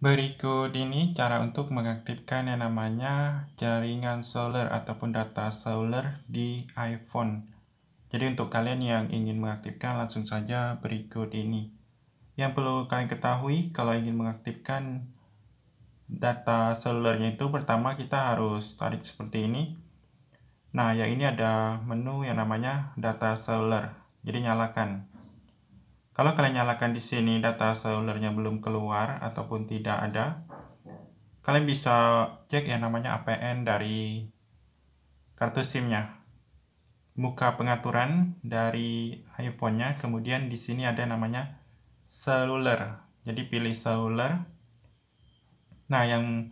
Berikut ini cara untuk mengaktifkan yang namanya jaringan seluler ataupun data seluler di iPhone. Jadi untuk kalian yang ingin mengaktifkan langsung saja berikut ini. Yang perlu kalian ketahui kalau ingin mengaktifkan data selulernya itu pertama kita harus tarik seperti ini. Nah yang ini ada menu yang namanya data seluler. Jadi nyalakan. Kalau kalian nyalakan di sini data selulernya belum keluar ataupun tidak ada, kalian bisa cek yang namanya APN dari kartu SIM-nya. Buka pengaturan dari iPhone-nya, kemudian di sini ada namanya seluler. Jadi pilih seluler. Nah, yang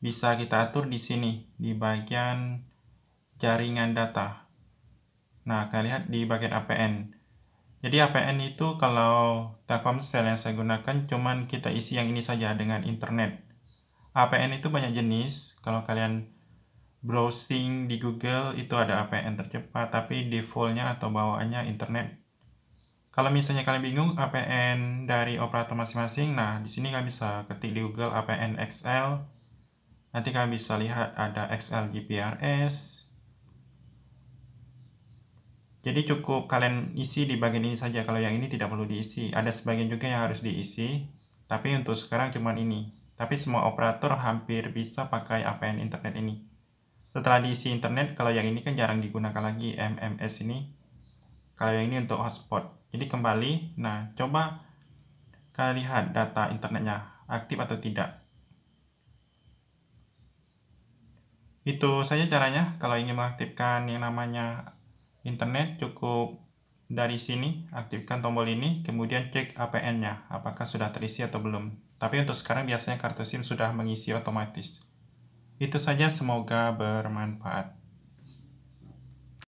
bisa kita atur di sini di bagian jaringan data. Nah, kalian lihat di bagian APN. Jadi APN itu kalau Telkomsel yang saya gunakan cuman kita isi yang ini saja dengan internet. APN itu banyak jenis. Kalau kalian browsing di Google itu ada APN tercepat tapi defaultnya atau bawaannya internet. Kalau misalnya kalian bingung APN dari operator masing-masing, nah di sini kalian bisa ketik di Google APN XL. Nanti kalian bisa lihat ada XL GPRS, jadi cukup kalian isi di bagian ini saja kalau yang ini tidak perlu diisi. Ada sebagian juga yang harus diisi, tapi untuk sekarang cuma ini. Tapi semua operator hampir bisa pakai APN internet ini. Setelah diisi internet, kalau yang ini kan jarang digunakan lagi MMS ini. Kalau yang ini untuk hotspot. Jadi kembali, nah coba kalian lihat data internetnya aktif atau tidak. Itu saja caranya kalau ingin mengaktifkan yang namanya internet cukup dari sini aktifkan tombol ini kemudian cek APN nya apakah sudah terisi atau belum tapi untuk sekarang biasanya kartu SIM sudah mengisi otomatis itu saja semoga bermanfaat